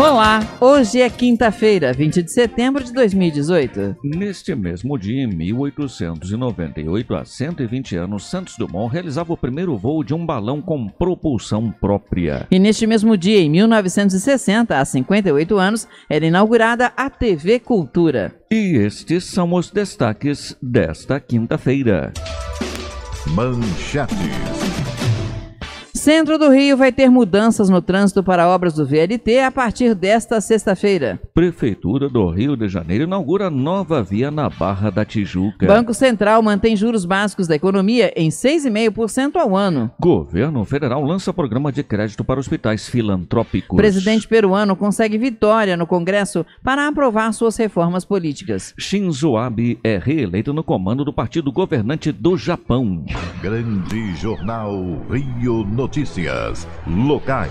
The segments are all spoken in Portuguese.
Olá! Hoje é quinta-feira, 20 de setembro de 2018. Neste mesmo dia, em 1898, há 120 anos, Santos Dumont realizava o primeiro voo de um balão com propulsão própria. E neste mesmo dia, em 1960, há 58 anos, era inaugurada a TV Cultura. E estes são os destaques desta quinta-feira. Manchetes. Centro do Rio vai ter mudanças no trânsito para obras do VLT a partir desta sexta-feira. Prefeitura do Rio de Janeiro inaugura nova via na Barra da Tijuca. Banco Central mantém juros básicos da economia em 6,5% ao ano. Governo Federal lança programa de crédito para hospitais filantrópicos. Presidente peruano consegue vitória no Congresso para aprovar suas reformas políticas. Shinzo Abe é reeleito no comando do partido governante do Japão. Grande Jornal Rio Notícias notícias locais.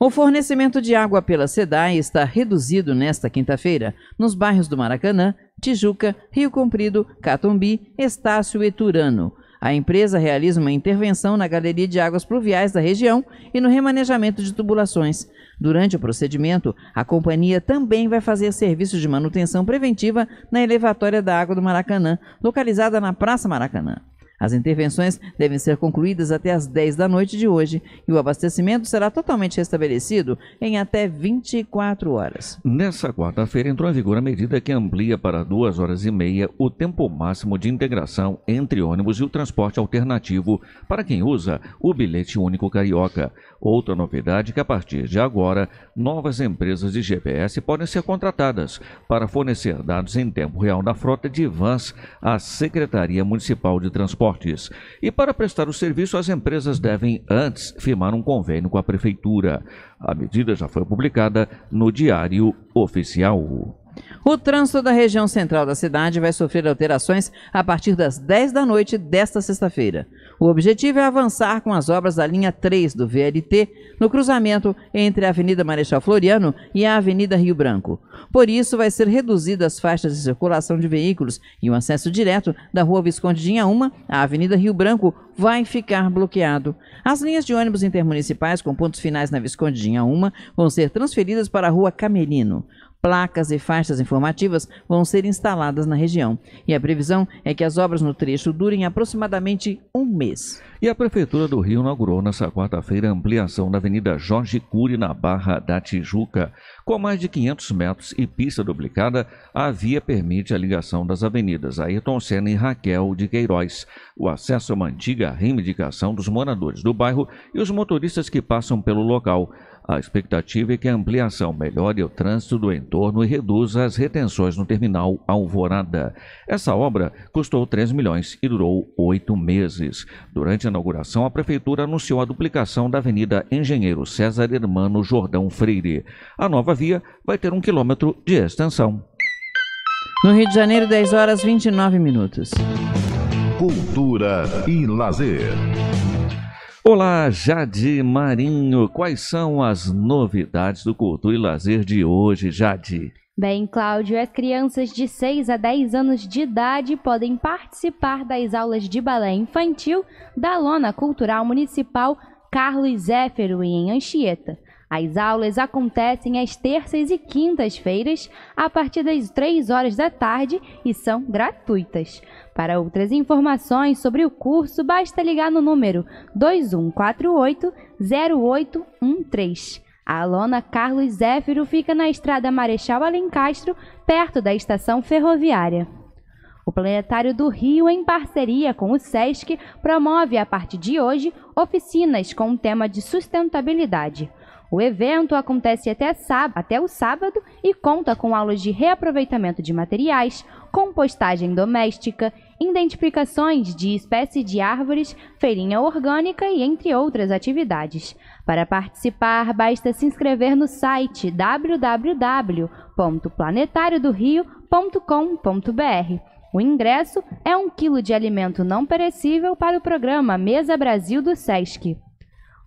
O fornecimento de água pela SEDAI está reduzido nesta quinta-feira nos bairros do Maracanã, Tijuca, Rio Comprido, Catumbi, Estácio e Turano. A empresa realiza uma intervenção na galeria de águas pluviais da região e no remanejamento de tubulações. Durante o procedimento, a companhia também vai fazer serviços de manutenção preventiva na elevatória da água do Maracanã, localizada na Praça Maracanã. As intervenções devem ser concluídas até às 10 da noite de hoje e o abastecimento será totalmente restabelecido em até 24 horas. Nessa quarta-feira entrou em vigor a medida que amplia para duas horas e meia o tempo máximo de integração entre ônibus e o transporte alternativo para quem usa o bilhete único carioca. Outra novidade é que a partir de agora novas empresas de GPS podem ser contratadas para fornecer dados em tempo real da frota de vans à Secretaria Municipal de Transporte transportes. E para prestar o serviço, as empresas devem antes firmar um convênio com a prefeitura. A medida já foi publicada no Diário Oficial. O trânsito da região central da cidade vai sofrer alterações a partir das 10 da noite desta sexta-feira. O objetivo é avançar com as obras da linha 3 do VLT no cruzamento entre a Avenida Marechal Floriano e a Avenida Rio Branco. Por isso, vai ser reduzida as faixas de circulação de veículos e o acesso direto da Rua Visconde de Inhaúma à Avenida Rio Branco vai ficar bloqueado. As linhas de ônibus intermunicipais com pontos finais na Visconde de Inhaúma vão ser transferidas para a Rua Camerino. Placas e faixas informativas vão ser instaladas na região. E a previsão é que as obras no trecho durem aproximadamente um mês. E a Prefeitura do Rio inaugurou nesta quarta-feira a ampliação da Avenida Jorge Cury, na Barra da Tijuca. Com mais de 500 metros e pista duplicada, a via permite a ligação das avenidas Ayrton Senna e Raquel de Queiroz. O acesso é uma antiga reivindicação dos moradores do bairro e os motoristas que passam pelo local. A expectativa é que a ampliação melhore o trânsito do entorno e reduza as retenções no terminal Alvorada. Essa obra custou 3 milhões e durou oito meses. Durante a inauguração, a prefeitura anunciou a duplicação da Avenida Engenheiro César Hermano Jordão Freire. A nova via vai ter um quilômetro de extensão. No Rio de Janeiro, 10 horas 29 minutos. Cultura e lazer. Olá, Jade Marinho. Quais são as novidades do Cultura e Lazer de hoje, Jade? Bem, Cláudio, as crianças de 6 a 10 anos de idade podem participar das aulas de balé infantil da Lona Cultural Municipal Carlos Zéfero, em Anchieta. As aulas acontecem às terças e quintas-feiras, a partir das 3 horas da tarde e são gratuitas. Para outras informações sobre o curso, basta ligar no número 2148-0813. A aluna Carlos Zéfiro fica na estrada Marechal Alencastro, perto da estação ferroviária. O Planetário do Rio, em parceria com o SESC, promove a partir de hoje oficinas com o tema de sustentabilidade. O evento acontece até, até o sábado e conta com aulas de reaproveitamento de materiais, compostagem doméstica, identificações de espécies de árvores, feirinha orgânica e entre outras atividades. Para participar, basta se inscrever no site www.planetariodorio.com.br. O ingresso é um quilo de alimento não perecível para o programa Mesa Brasil do SESC.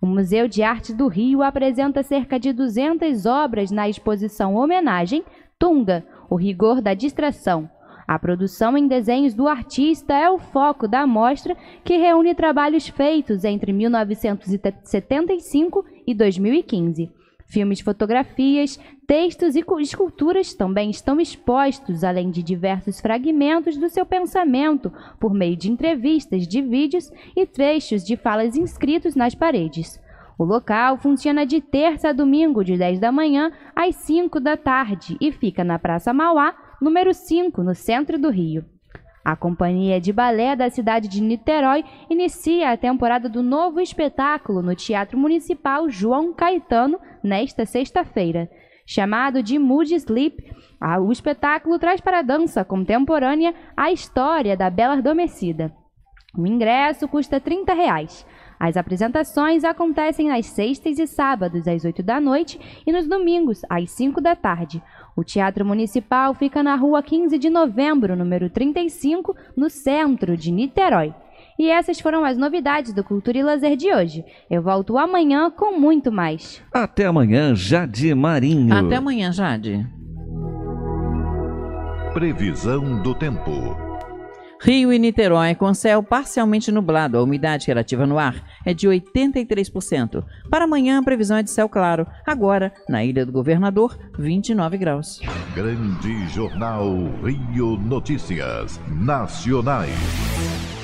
O Museu de Arte do Rio apresenta cerca de 200 obras na exposição homenagem Tunga, o rigor da distração. A produção em desenhos do artista é o foco da mostra, que reúne trabalhos feitos entre 1975 e 2015. Filmes, fotografias, textos e esculturas também estão expostos, além de diversos fragmentos do seu pensamento, por meio de entrevistas, de vídeos e trechos de falas inscritos nas paredes. O local funciona de terça a domingo, de 10 da manhã às 5 da tarde, e fica na Praça Mauá, número 5, no centro do Rio. A Companhia de Balé da cidade de Niterói inicia a temporada do novo espetáculo no Teatro Municipal João Caetano nesta sexta-feira. Chamado de Mood Sleep, o espetáculo traz para a dança contemporânea a história da Bela Adormecida. O ingresso custa R$ 30. Reais. As apresentações acontecem nas sextas e sábados, às 8 da noite, e nos domingos, às 5 da tarde. O Teatro Municipal fica na rua 15 de novembro, número 35, no centro de Niterói. E essas foram as novidades do Cultura e Lazer de hoje. Eu volto amanhã com muito mais. Até amanhã, Jade Marinho. Até amanhã, Jade. Previsão do tempo. Rio e Niterói com céu parcialmente nublado. A umidade relativa no ar é de 83%. Para amanhã, a previsão é de céu claro. Agora, na Ilha do Governador, 29 graus. Grande Jornal Rio Notícias Nacionais.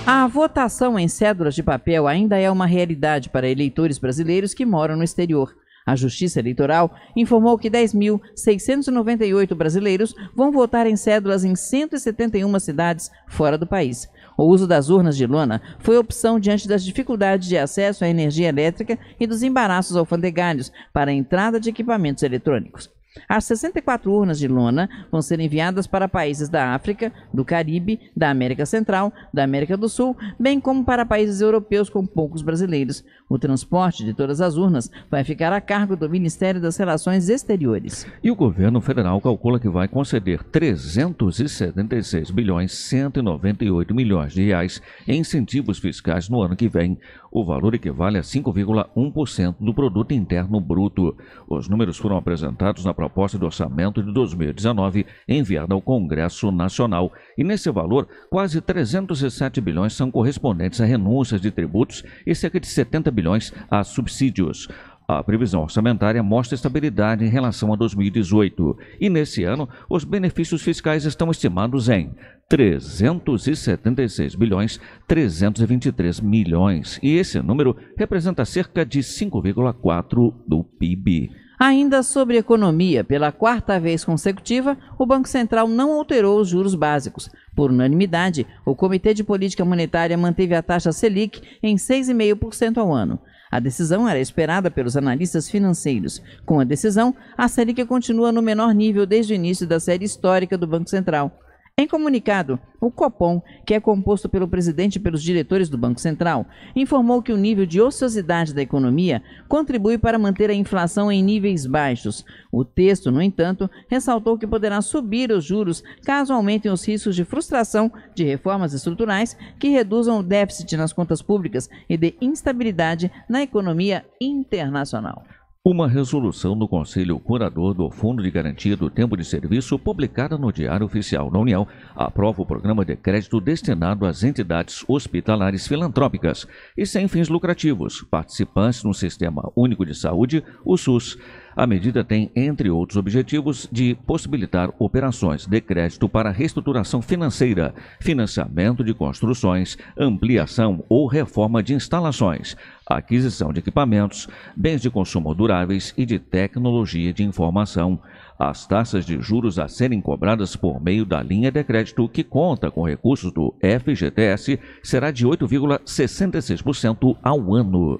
A votação em cédulas de papel ainda é uma realidade para eleitores brasileiros que moram no exterior. A Justiça Eleitoral informou que 10.698 brasileiros vão votar em cédulas em 171 cidades fora do país. O uso das urnas de lona foi opção diante das dificuldades de acesso à energia elétrica e dos embaraços alfandegários para a entrada de equipamentos eletrônicos. As 64 urnas de lona vão ser enviadas para países da África, do Caribe, da América Central, da América do Sul, bem como para países europeus com poucos brasileiros. O transporte de todas as urnas vai ficar a cargo do Ministério das Relações Exteriores. E o governo federal calcula que vai conceder 376 bilhões 198 milhões de reais em incentivos fiscais no ano que vem o valor equivale a 5,1% do produto interno bruto. Os números foram apresentados na proposta de orçamento de 2019 enviada ao Congresso Nacional, e nesse valor, quase 307 bilhões são correspondentes a renúncias de tributos e cerca de 70 bilhões a subsídios. A previsão orçamentária mostra estabilidade em relação a 2018 e, nesse ano, os benefícios fiscais estão estimados em 376 bilhões 323 milhões, e esse número representa cerca de 5,4% do PIB. Ainda sobre economia, pela quarta vez consecutiva, o Banco Central não alterou os juros básicos. Por unanimidade, o Comitê de Política Monetária manteve a taxa Selic em 6,5% ao ano. A decisão era esperada pelos analistas financeiros. Com a decisão, a Selic continua no menor nível desde o início da série histórica do Banco Central. Em comunicado, o Copom, que é composto pelo presidente e pelos diretores do Banco Central, informou que o nível de ociosidade da economia contribui para manter a inflação em níveis baixos. O texto, no entanto, ressaltou que poderá subir os juros caso aumentem os riscos de frustração de reformas estruturais que reduzam o déficit nas contas públicas e de instabilidade na economia internacional. Uma resolução do Conselho Curador do Fundo de Garantia do Tempo de Serviço, publicada no Diário Oficial da União, aprova o programa de crédito destinado às entidades hospitalares filantrópicas e sem fins lucrativos, participantes no Sistema Único de Saúde, o SUS. A medida tem, entre outros objetivos, de possibilitar operações de crédito para reestruturação financeira, financiamento de construções, ampliação ou reforma de instalações, aquisição de equipamentos, bens de consumo duráveis e de tecnologia de informação. As taxas de juros a serem cobradas por meio da linha de crédito que conta com recursos do FGTS será de 8,66% ao ano.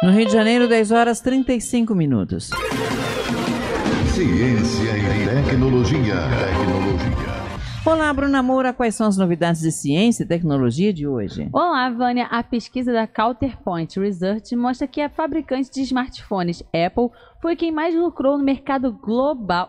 No Rio de Janeiro, 10 horas 35 minutos. Ciência e tecnologia. Tecnologia. Olá, Bruna Moura, quais são as novidades de ciência e tecnologia de hoje? Olá, Vânia. A pesquisa da Counterpoint Research mostra que a fabricante de smartphones Apple foi quem mais lucrou no mercado global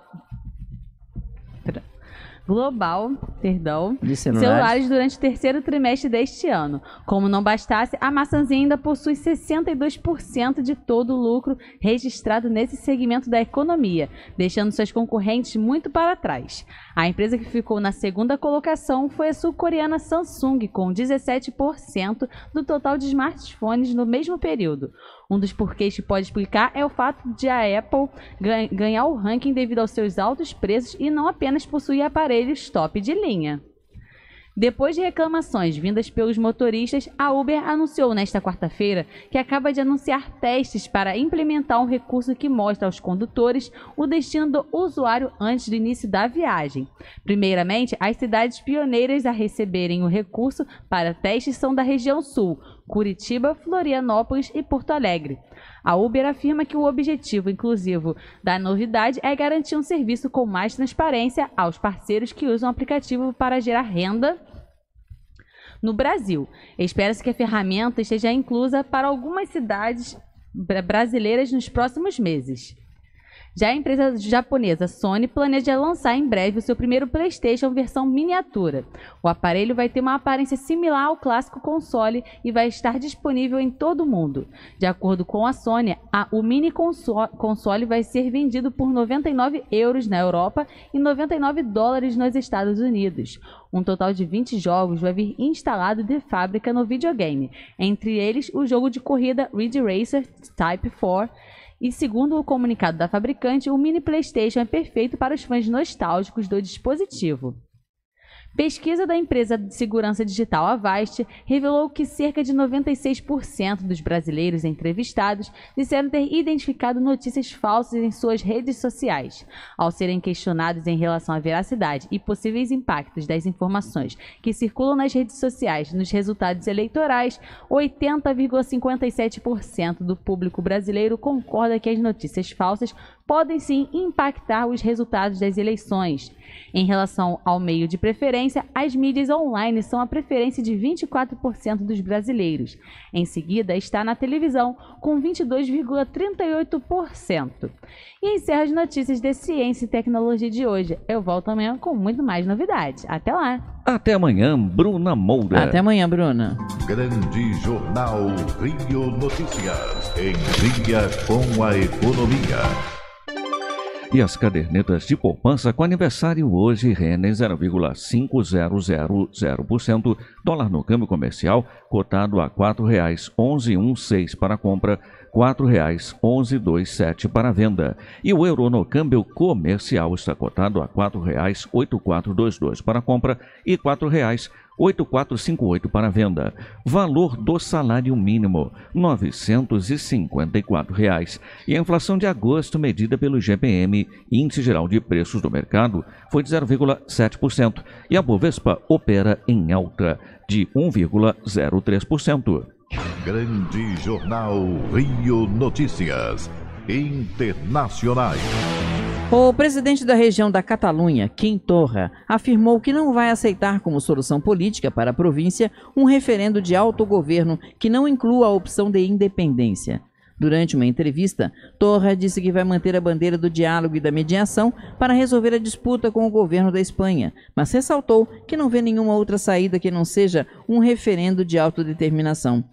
global, perdão, de celulares. celulares. durante o terceiro trimestre deste ano. Como não bastasse, a maçãzinha ainda possui 62% de todo o lucro registrado nesse segmento da economia, deixando suas concorrentes muito para trás. A empresa que ficou na segunda colocação foi a sul-coreana Samsung, com 17% do total de smartphones no mesmo período. Um dos porquês que pode explicar é o fato de a Apple ganhar o ranking devido aos seus altos preços e não apenas possuir aparelhos top de linha. Depois de reclamações vindas pelos motoristas, a Uber anunciou nesta quarta-feira que acaba de anunciar testes para implementar um recurso que mostra aos condutores o destino do usuário antes do início da viagem. Primeiramente, as cidades pioneiras a receberem o recurso para testes são da região sul, Curitiba, Florianópolis e Porto Alegre. A Uber afirma que o objetivo inclusivo da novidade é garantir um serviço com mais transparência aos parceiros que usam o aplicativo para gerar renda no Brasil. Espera-se que a ferramenta esteja inclusa para algumas cidades brasileiras nos próximos meses. Já a empresa japonesa Sony planeja lançar em breve o seu primeiro PlayStation versão miniatura. O aparelho vai ter uma aparência similar ao clássico console e vai estar disponível em todo o mundo. De acordo com a Sony, a, o mini console vai ser vendido por 99 euros na Europa e 99 dólares nos Estados Unidos. Um total de 20 jogos vai vir instalado de fábrica no videogame, entre eles o jogo de corrida Ridge Racer Type 4 e segundo o comunicado da fabricante, o mini PlayStation é perfeito para os fãs nostálgicos do dispositivo. Pesquisa da empresa de segurança digital Avast revelou que cerca de 96% dos brasileiros entrevistados disseram ter identificado notícias falsas em suas redes sociais. Ao serem questionados em relação à veracidade e possíveis impactos das informações que circulam nas redes sociais nos resultados eleitorais, 80,57% do público brasileiro concorda que as notícias falsas podem sim impactar os resultados das eleições. Em relação ao meio de preferência, as mídias online são a preferência de 24% dos brasileiros. Em seguida, está na televisão, com 22,38%. E encerra as notícias de ciência e tecnologia de hoje. Eu volto amanhã com muito mais novidades. Até lá! Até amanhã, Bruna Moura. Até amanhã, Bruna. Grande Jornal Rio Notícias. Em dia com a economia. E as cadernetas de poupança com aniversário hoje rendem 0,5000%. Dólar no câmbio comercial cotado a R$ 4,1116 para compra quatro reais onze dois sete para venda. E o euro no câmbio comercial está cotado a quatro reais oito quatro dois dois para compra e quatro reais 8458 para venda. Valor do salário mínimo R$ 954. Reais. E a inflação de agosto medida pelo GPM, Índice Geral de Preços do Mercado, foi de 0,7% e a Bovespa opera em alta de 1,03%. Grande Jornal Rio Notícias Internacionais. O presidente da região da Catalunha, Quim Torra, afirmou que não vai aceitar como solução política para a província um referendo de autogoverno que não inclua a opção de independência. Durante uma entrevista, Torra disse que vai manter a bandeira do diálogo e da mediação para resolver a disputa com o governo da Espanha, mas ressaltou que não vê nenhuma outra saída que não seja um referendo de autodeterminação.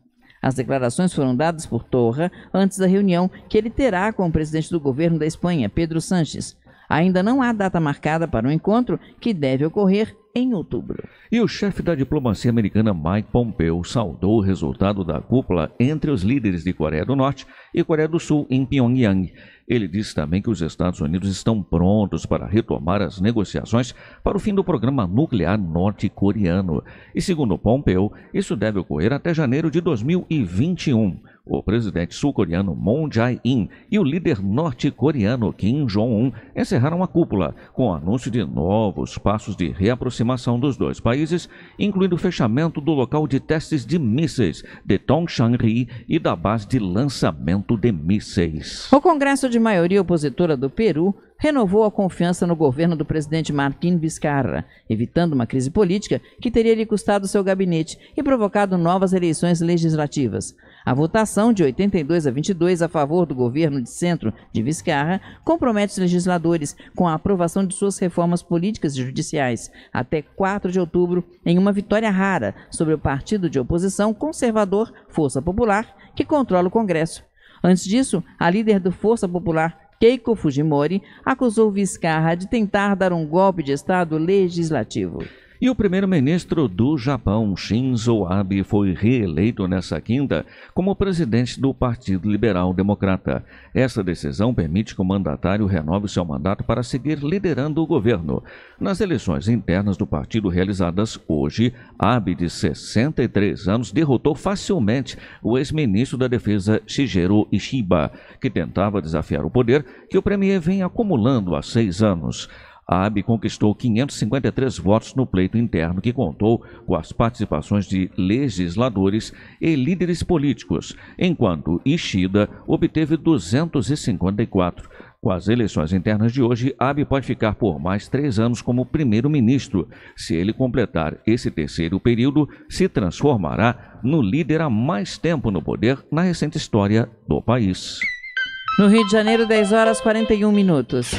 As declarações foram dadas por Torra antes da reunião que ele terá com o presidente do governo da Espanha, Pedro Sanches. Ainda não há data marcada para o um encontro, que deve ocorrer em outubro. E o chefe da diplomacia americana Mike Pompeo saudou o resultado da cúpula entre os líderes de Coreia do Norte e Coreia do Sul em Pyongyang ele disse também que os Estados Unidos estão prontos para retomar as negociações para o fim do programa nuclear norte-coreano. E segundo Pompeu, isso deve ocorrer até janeiro de 2021 o presidente sul-coreano Moon Jae-in e o líder norte-coreano Kim Jong-un encerraram a cúpula, com o anúncio de novos passos de reaproximação dos dois países, incluindo o fechamento do local de testes de mísseis de Tongshan-ri e da base de lançamento de mísseis. O Congresso de maioria opositora do Peru renovou a confiança no governo do presidente Martin Vizcarra, evitando uma crise política que teria lhe custado seu gabinete e provocado novas eleições legislativas. A votação de 82 a 22 a favor do governo de centro de Vizcarra compromete os legisladores com a aprovação de suas reformas políticas e judiciais até 4 de outubro, em uma vitória rara sobre o partido de oposição conservador Força Popular, que controla o Congresso. Antes disso, a líder do Força Popular, Keiko Fujimori acusou Vizcarra de tentar dar um golpe de Estado legislativo. E o primeiro-ministro do Japão, Shinzo Abe, foi reeleito nesta quinta como presidente do Partido Liberal Democrata. Essa decisão permite que o mandatário renove seu mandato para seguir liderando o governo. Nas eleições internas do partido realizadas hoje, Abe, de 63 anos, derrotou facilmente o ex-ministro da Defesa Shigeru Ishiba, que tentava desafiar o poder que o premier vem acumulando há seis anos. A AB conquistou 553 votos no pleito interno, que contou com as participações de legisladores e líderes políticos, enquanto Ishida obteve 254. Com as eleições internas de hoje, Abe pode ficar por mais três anos como primeiro-ministro. Se ele completar esse terceiro período, se transformará no líder há mais tempo no poder na recente história do país. No Rio de Janeiro, 10 horas 41 minutos.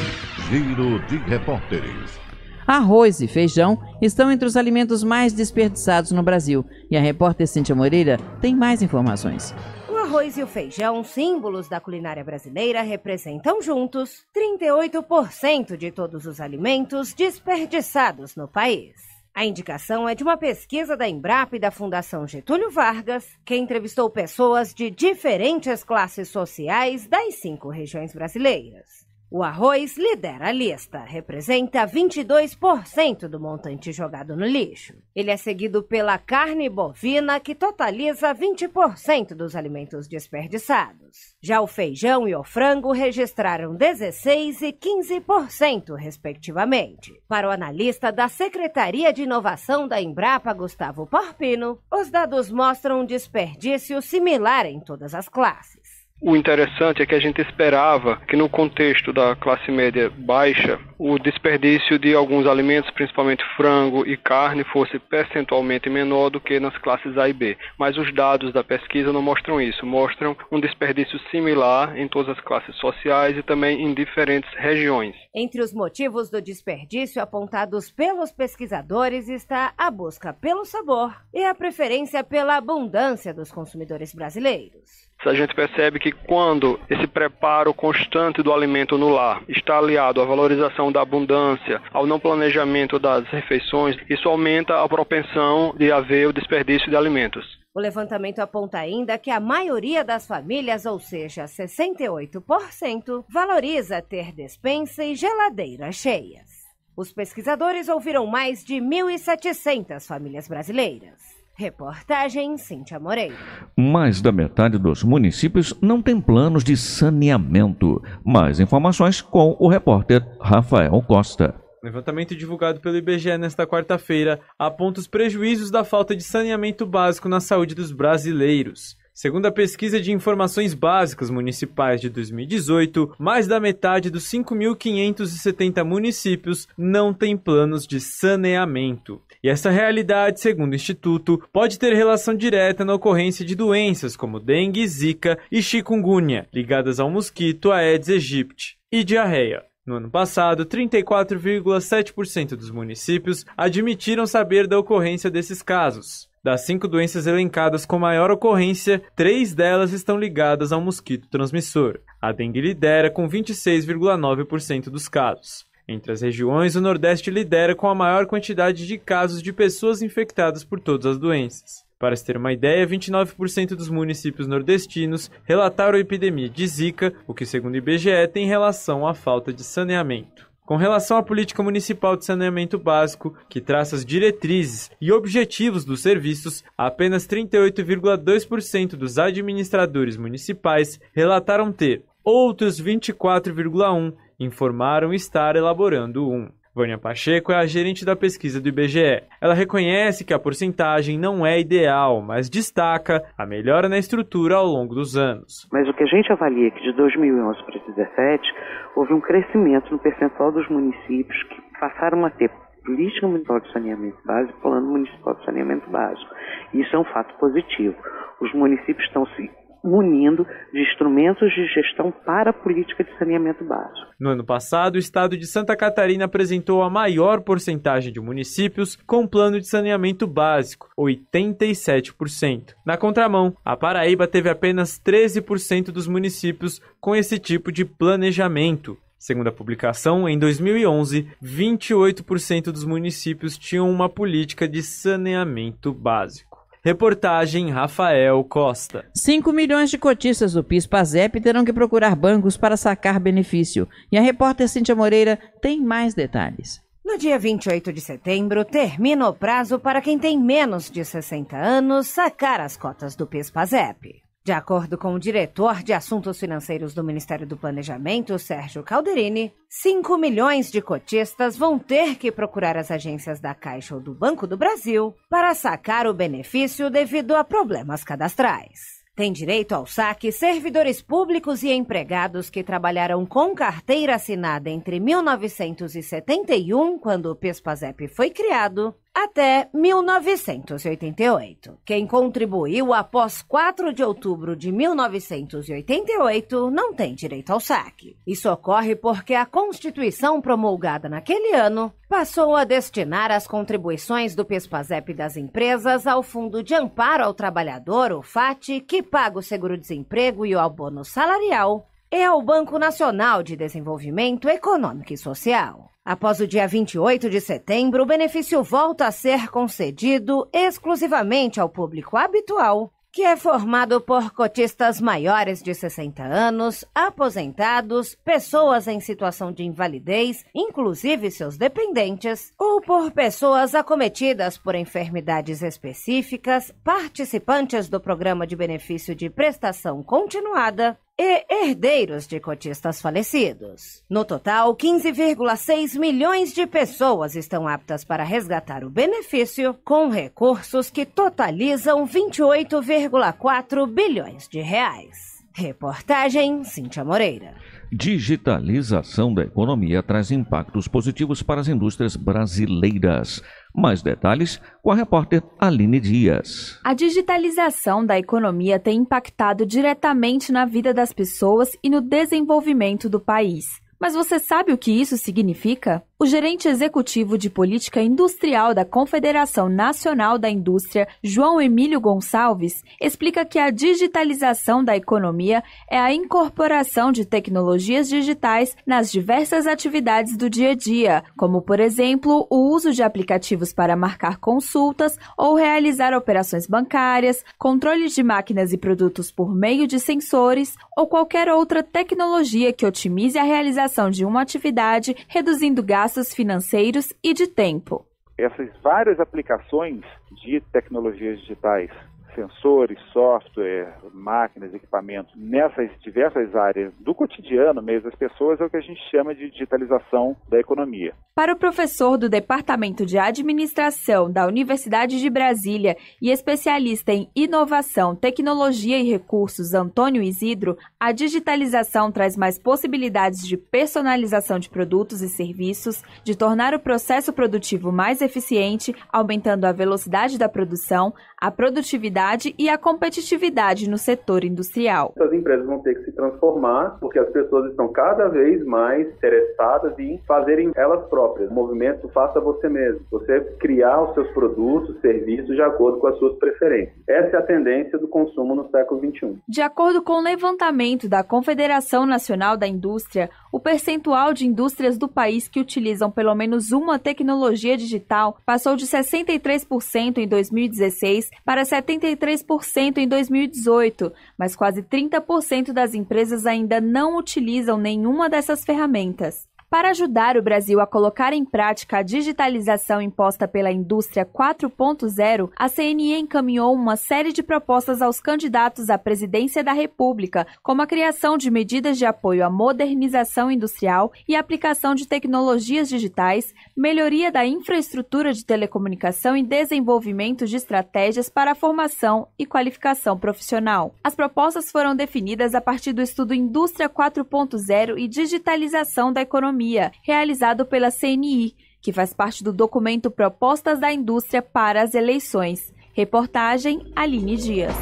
Giro de repórteres. Arroz e feijão estão entre os alimentos mais desperdiçados no Brasil. E a repórter Cintia Moreira tem mais informações. O arroz e o feijão, símbolos da culinária brasileira, representam juntos 38% de todos os alimentos desperdiçados no país. A indicação é de uma pesquisa da Embrapa e da Fundação Getúlio Vargas, que entrevistou pessoas de diferentes classes sociais das cinco regiões brasileiras. O arroz lidera a lista, representa 22% do montante jogado no lixo. Ele é seguido pela carne bovina, que totaliza 20% dos alimentos desperdiçados. Já o feijão e o frango registraram 16% e 15%, respectivamente. Para o analista da Secretaria de Inovação da Embrapa, Gustavo Porpino, os dados mostram um desperdício similar em todas as classes. O interessante é que a gente esperava que, no contexto da classe média baixa, o desperdício de alguns alimentos, principalmente frango e carne, fosse percentualmente menor do que nas classes A e B. Mas os dados da pesquisa não mostram isso, mostram um desperdício similar em todas as classes sociais e também em diferentes regiões. Entre os motivos do desperdício apontados pelos pesquisadores está a busca pelo sabor e a preferência pela abundância dos consumidores brasileiros a gente percebe que quando esse preparo constante do alimento no lar está aliado à valorização da abundância, ao não planejamento das refeições, isso aumenta a propensão de haver o desperdício de alimentos. O levantamento aponta ainda que a maioria das famílias, ou seja, 68%, valoriza ter despensa e geladeira cheias. Os pesquisadores ouviram mais de 1.700 famílias brasileiras. Reportagem Cíntia Moreira. Mais da metade dos municípios não tem planos de saneamento. Mais informações com o repórter Rafael Costa. levantamento divulgado pelo IBGE nesta quarta-feira aponta os prejuízos da falta de saneamento básico na saúde dos brasileiros. Segundo a pesquisa de informações básicas municipais de 2018, mais da metade dos 5.570 municípios não tem planos de saneamento. E essa realidade, segundo o Instituto, pode ter relação direta na ocorrência de doenças como dengue, zika e chikungunya, ligadas ao mosquito Aedes aegypti e diarreia. No ano passado, 34,7% dos municípios admitiram saber da ocorrência desses casos. Das cinco doenças elencadas com maior ocorrência, três delas estão ligadas ao mosquito transmissor. A dengue lidera com 26,9% dos casos. Entre as regiões, o Nordeste lidera com a maior quantidade de casos de pessoas infectadas por todas as doenças. Para se ter uma ideia, 29% dos municípios nordestinos relataram a epidemia de Zika, o que, segundo o IBGE, tem relação à falta de saneamento. Com relação à política municipal de saneamento básico, que traça as diretrizes e objetivos dos serviços, apenas 38,2% dos administradores municipais relataram ter, outros 24,1% informaram estar elaborando um. Vânia Pacheco é a gerente da pesquisa do IBGE. Ela reconhece que a porcentagem não é ideal, mas destaca a melhora na estrutura ao longo dos anos. Mas o que a gente avalia é que de 2011 para 2017 houve um crescimento no percentual dos municípios que passaram a ter política municipal de saneamento básico, plano municipal de saneamento básico. Isso é um fato positivo. Os municípios estão se munindo de instrumentos de gestão para a política de saneamento básico. No ano passado, o estado de Santa Catarina apresentou a maior porcentagem de municípios com plano de saneamento básico, 87%. Na contramão, a Paraíba teve apenas 13% dos municípios com esse tipo de planejamento. Segundo a publicação, em 2011, 28% dos municípios tinham uma política de saneamento básico. Reportagem Rafael Costa. 5 milhões de cotistas do PIS-PASEP terão que procurar bancos para sacar benefício. E a repórter Cintia Moreira tem mais detalhes. No dia 28 de setembro, termina o prazo para quem tem menos de 60 anos sacar as cotas do PIS-PASEP. De acordo com o diretor de Assuntos Financeiros do Ministério do Planejamento, Sérgio Calderini, 5 milhões de cotistas vão ter que procurar as agências da Caixa ou do Banco do Brasil para sacar o benefício devido a problemas cadastrais. Tem direito ao saque servidores públicos e empregados que trabalharam com carteira assinada entre 1971, quando o PESPAZEP foi criado, até 1988. Quem contribuiu após 4 de outubro de 1988 não tem direito ao saque. Isso ocorre porque a Constituição promulgada naquele ano passou a destinar as contribuições do PESPASEP das empresas ao Fundo de Amparo ao Trabalhador, o FAT, que paga o seguro-desemprego e o abono salarial, e ao Banco Nacional de Desenvolvimento Econômico e Social. Após o dia 28 de setembro, o benefício volta a ser concedido exclusivamente ao público habitual, que é formado por cotistas maiores de 60 anos, aposentados, pessoas em situação de invalidez, inclusive seus dependentes, ou por pessoas acometidas por enfermidades específicas, participantes do programa de benefício de prestação continuada e herdeiros de cotistas falecidos. No total, 15,6 milhões de pessoas estão aptas para resgatar o benefício com recursos que totalizam 28,4 bilhões de reais. Reportagem Cíntia Moreira. Digitalização da economia traz impactos positivos para as indústrias brasileiras. Mais detalhes com a repórter Aline Dias. A digitalização da economia tem impactado diretamente na vida das pessoas e no desenvolvimento do país. Mas você sabe o que isso significa? O gerente executivo de política industrial da Confederação Nacional da Indústria, João Emílio Gonçalves, explica que a digitalização da economia é a incorporação de tecnologias digitais nas diversas atividades do dia a dia, como, por exemplo, o uso de aplicativos para marcar consultas ou realizar operações bancárias, controle de máquinas e produtos por meio de sensores ou qualquer outra tecnologia que otimize a realização de uma atividade, reduzindo gastos gastos financeiros e de tempo. Essas várias aplicações de tecnologias digitais sensores, software, máquinas, equipamentos, nessas diversas áreas do cotidiano mesmo das pessoas, é o que a gente chama de digitalização da economia. Para o professor do Departamento de Administração da Universidade de Brasília e especialista em inovação, tecnologia e recursos, Antônio Isidro, a digitalização traz mais possibilidades de personalização de produtos e serviços, de tornar o processo produtivo mais eficiente, aumentando a velocidade da produção, a produtividade e a competitividade no setor industrial. As empresas vão ter que se transformar porque as pessoas estão cada vez mais interessadas em fazerem elas próprias. O movimento faça você mesmo. Você criar os seus produtos, serviços de acordo com as suas preferências. Essa é a tendência do consumo no século XXI. De acordo com o levantamento da Confederação Nacional da Indústria, o percentual de indústrias do país que utilizam pelo menos uma tecnologia digital passou de 63% em 2016 para 73 43% em 2018, mas quase 30% das empresas ainda não utilizam nenhuma dessas ferramentas. Para ajudar o Brasil a colocar em prática a digitalização imposta pela indústria 4.0, a CNE encaminhou uma série de propostas aos candidatos à presidência da República, como a criação de medidas de apoio à modernização industrial e aplicação de tecnologias digitais, melhoria da infraestrutura de telecomunicação e desenvolvimento de estratégias para a formação e qualificação profissional. As propostas foram definidas a partir do estudo Indústria 4.0 e Digitalização da Economia Economia, realizado pela CNI, que faz parte do documento Propostas da Indústria para as Eleições. Reportagem Aline Dias.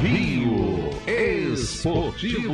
Rio Esportivo.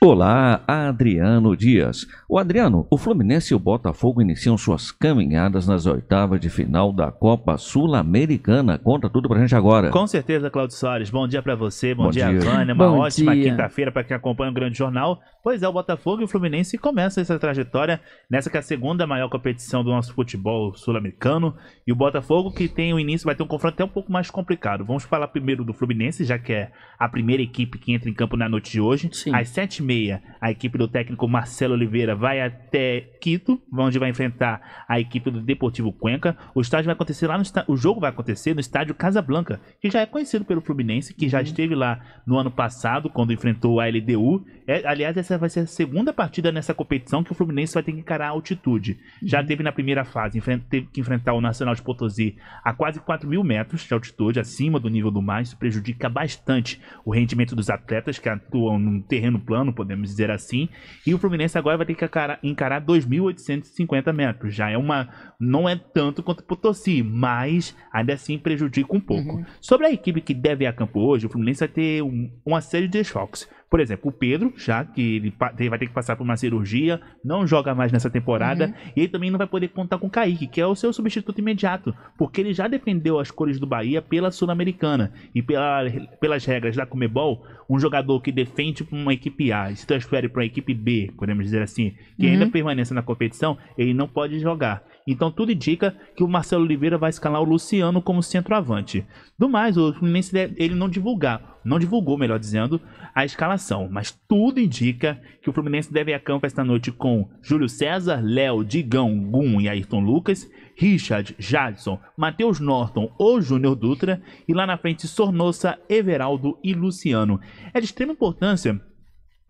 Olá, Adriano Dias. O Adriano, o Fluminense e o Botafogo iniciam suas caminhadas nas oitavas de final da Copa Sul-Americana. Conta tudo pra gente agora. Com certeza, Claudio Soares. Bom dia para você, bom, bom dia, dia, Vânia. Uma bom ótima quinta-feira para quem acompanha o Grande Jornal. Pois é, o Botafogo e o Fluminense começam essa trajetória nessa que é a segunda maior competição do nosso futebol sul-americano. E o Botafogo, que tem o início, vai ter um confronto até um pouco mais complicado. Vamos falar primeiro do Fluminense, já que é a primeira equipe que entra em campo na noite de hoje. Sim. Às 7h30, a equipe do técnico Marcelo Oliveira vai até Quito, onde vai enfrentar a equipe do Deportivo Cuenca. O estádio vai acontecer lá no o jogo vai acontecer no estádio Casablanca, que já é conhecido pelo Fluminense, que já uhum. esteve lá no ano passado, quando enfrentou a LDU. É, aliás, essa vai ser a segunda partida nessa competição que o Fluminense vai ter que encarar a altitude. Já uhum. teve na primeira fase, teve que enfrentar o Nacional de Potosí a quase 4 mil metros de altitude, acima do nível do mar. Isso prejudica bastante o rendimento dos atletas que atuam num terreno plano, podemos dizer assim. E o Fluminense agora vai ter que encarar 2.850 metros. Já é uma. Não é tanto quanto Potosí, mas ainda assim prejudica um pouco. Uhum. Sobre a equipe que deve ir a campo hoje, o Fluminense vai ter um, uma série de desfalques. Por exemplo, o Pedro, já que ele vai ter que passar por uma cirurgia, não joga mais nessa temporada, uhum. e ele também não vai poder contar com o Kaique, que é o seu substituto imediato, porque ele já defendeu as cores do Bahia pela Sul-Americana e pela, pelas regras da Comebol, um jogador que defende uma equipe A e se transfere para uma equipe B, podemos dizer assim, que uhum. ainda permanece na competição, ele não pode jogar. Então tudo indica que o Marcelo Oliveira vai escalar o Luciano como centroavante. Do mais, o Fluminense ele não divulgar não divulgou, melhor dizendo, a escalação, mas tudo indica que o Fluminense deve ir a campo esta noite com Júlio César, Léo, Digão, Gum e Ayrton Lucas, Richard, Jadson, Matheus Norton ou Júnior Dutra e lá na frente Sornossa, Everaldo e Luciano. É de extrema importância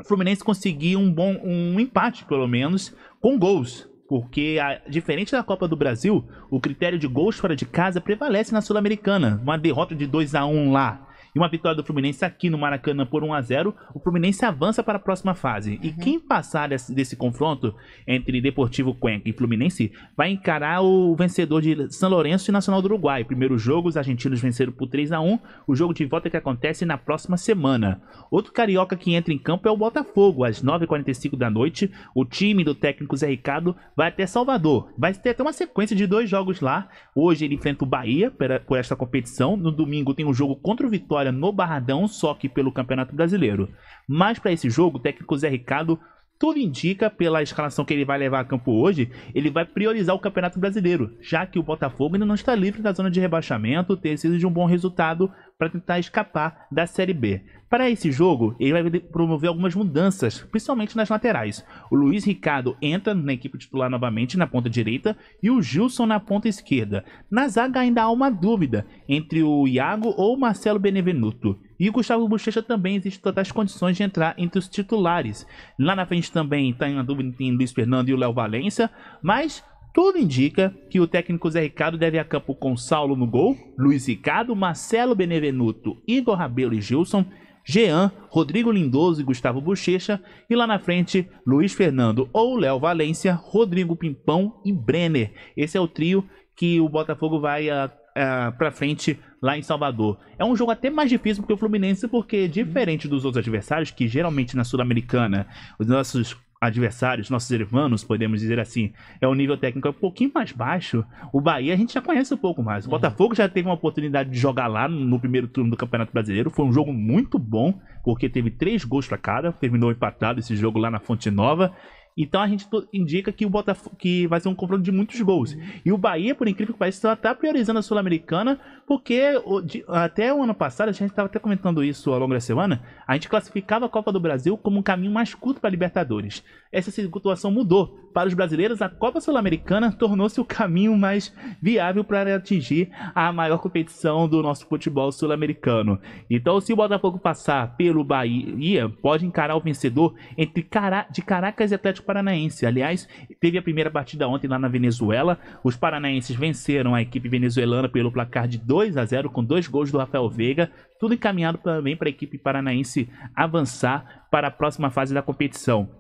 o Fluminense conseguir um bom um empate, pelo menos, com gols, porque diferente da Copa do Brasil, o critério de gols fora de casa prevalece na Sul-Americana. Uma derrota de 2 a 1 lá e uma vitória do Fluminense aqui no Maracanã por 1 a 0 o Fluminense avança para a próxima fase. Uhum. E quem passar desse, desse, confronto entre Deportivo Cuenca e Fluminense vai encarar o vencedor de São Lourenço e Nacional do Uruguai. Primeiro jogo, os argentinos venceram por 3 a 1 O jogo de volta que acontece na próxima semana. Outro carioca que entra em campo é o Botafogo, às 9h45 da noite. O time do técnico Zé Ricardo vai até Salvador. Vai ter até uma sequência de dois jogos lá. Hoje ele enfrenta o Bahia por esta competição. No domingo tem um jogo contra o Vitória vitória no Barradão, só que pelo Campeonato Brasileiro. Mas para esse jogo, o técnico Zé Ricardo tudo indica, pela escalação que ele vai levar a campo hoje, ele vai priorizar o Campeonato Brasileiro, já que o Botafogo ainda não está livre da zona de rebaixamento, ter sido de um bom resultado para tentar escapar da Série B. Para esse jogo, ele vai promover algumas mudanças, principalmente nas laterais. O Luiz Ricardo entra na equipe titular novamente na ponta direita e o Gilson na ponta esquerda. Na zaga ainda há uma dúvida entre o Iago ou o Marcelo Benevenuto. E o Gustavo Bochecha também existe todas as condições de entrar entre os titulares. Lá na frente também está em uma dúvida entre Luiz Fernando e o Léo Valência, mas tudo indica que o técnico Zé Ricardo deve a campo com Saulo no gol, Luiz Ricardo, Marcelo Benevenuto, Igor Rabelo e Gilson, Jean, Rodrigo Lindoso e Gustavo Bochecha, e lá na frente, Luiz Fernando ou Léo Valência, Rodrigo Pimpão e Brenner. Esse é o trio que o Botafogo vai a, ah, a, ah, pra frente lá em Salvador. É um jogo até mais difícil que o Fluminense, porque diferente dos outros adversários, que geralmente na Sul-Americana os nossos adversários, nossos irmãos, podemos dizer assim, é um nível técnico um pouquinho mais baixo. O Bahia a gente já conhece um pouco mais. O uhum. Botafogo já teve uma oportunidade de jogar lá no primeiro turno do Campeonato Brasileiro. Foi um jogo muito bom, porque teve três gols para cada. Terminou empatado esse jogo lá na Fonte Nova. Então a gente indica que o Botafogo que vai ser um confronto de muitos gols. E o Bahia, por incrível que pareça, está priorizando a Sul-Americana, porque o, de, até o ano passado, a gente estava até comentando isso ao longo da semana, a gente classificava a Copa do Brasil como um caminho mais curto para a Libertadores. Essa situação mudou. Para os brasileiros, a Copa Sul-Americana tornou-se o caminho mais viável para atingir a maior competição do nosso futebol sul-americano. Então, se o Botafogo passar pelo Bahia, pode encarar o vencedor entre Cara de Caracas e Atlético Paranaense. Aliás, teve a primeira partida ontem lá na Venezuela. Os paranaenses venceram a equipe venezuelana pelo placar de 2 a 0 com dois gols do Rafael Veiga. Tudo encaminhado também para a equipe paranaense avançar para a próxima fase da competição.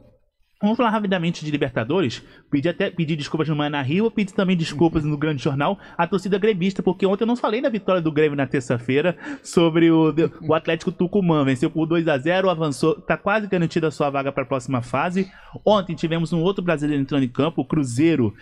Vamos falar rapidamente de Libertadores. Pedi até pedi desculpas no Mana Rio, pedi também desculpas no Grande Jornal à torcida gremista, porque ontem eu não falei da vitória do Grêmio na terça-feira sobre o, o Atlético Tucumã. Venceu por 2 a 0 avançou, tá quase garantida a sua vaga para a próxima fase. Ontem tivemos um outro brasileiro entrando em campo, o Cruzeiro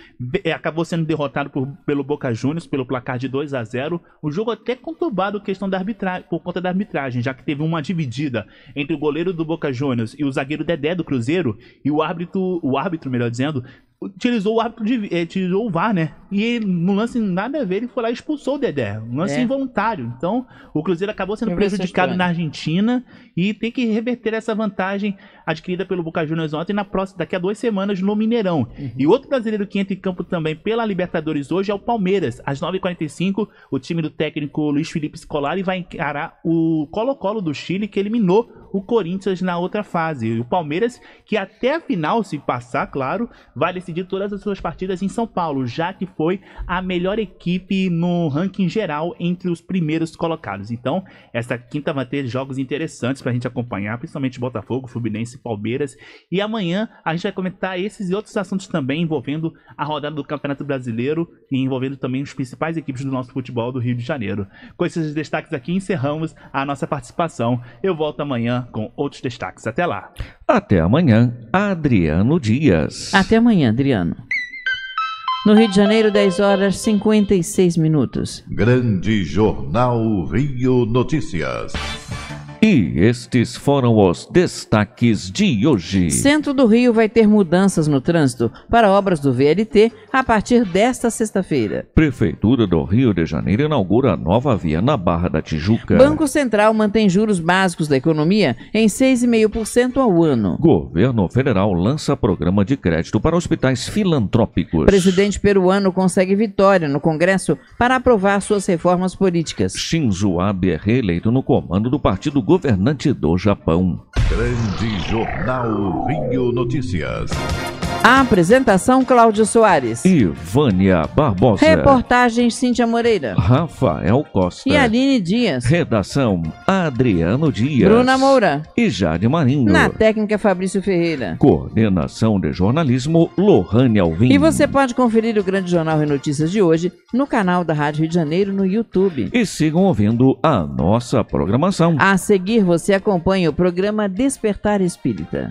é, acabou sendo derrotado por, pelo Boca Juniors pelo placar de 2 a 0 O jogo até conturbado questão da arbitragem, por conta da arbitragem, já que teve uma dividida entre o goleiro do Boca Juniors e o zagueiro Dedé do Cruzeiro e o árbitro, o árbitro, melhor dizendo, utilizou o árbitro de, eh, utilizou o VAR, né? E ele, no lance nada a ver, ele foi lá e expulsou o Dedé. Um lance é. involuntário. Então, o Cruzeiro acabou sendo prejudicado na Argentina e tem que reverter essa vantagem adquirida pelo Boca Juniors ontem na próxima, daqui a duas semanas no Mineirão. Uhum. E outro brasileiro que entra em campo também pela Libertadores hoje é o Palmeiras. Às 9h45, o time do técnico Luiz Felipe Scolari vai encarar o Colo-Colo do Chile, que eliminou o Corinthians na outra fase. E o Palmeiras, que até a final, se passar, claro, vai decidir de todas as suas partidas em São Paulo, já que foi a melhor equipe no ranking geral entre os primeiros colocados. Então, esta quinta vai ter jogos interessantes para a gente acompanhar, principalmente Botafogo, Fluminense, Palmeiras. E amanhã a gente vai comentar esses e outros assuntos também envolvendo a rodada do Campeonato Brasileiro e envolvendo também os principais equipes do nosso futebol do Rio de Janeiro. Com esses destaques aqui, encerramos a nossa participação. Eu volto amanhã com outros destaques. Até lá. Até amanhã, Adriano Dias. Até amanhã. Adriano. No Rio de Janeiro, 10 horas 56 minutos. Grande Jornal Rio Notícias. E estes foram os destaques de hoje. Centro do Rio vai ter mudanças no trânsito para obras do VLT a partir desta sexta-feira. Prefeitura do Rio de Janeiro inaugura nova via na Barra da Tijuca. Banco Central mantém juros básicos da economia em 6,5% ao ano. Governo Federal lança programa de crédito para hospitais filantrópicos. Presidente peruano consegue vitória no Congresso para aprovar suas reformas políticas. Shinzo Abe é reeleito no comando do Partido Governo governante do Japão. Grande Jornal Rio Notícias. A apresentação Cláudio Soares. E Vânia Barbosa. Reportagem Cíntia Moreira. Rafael Costa. E Aline Dias. Redação Adriano Dias. Bruna Moura. E Jade Marinho. Na técnica Fabrício Ferreira. Coordenação de jornalismo Lohane Alvim. E você pode conferir o Grande Jornal e Notícias de hoje no canal da Rádio Rio de Janeiro no YouTube. E sigam ouvindo a nossa programação. A seguir você acompanha o programa Despertar Espírita.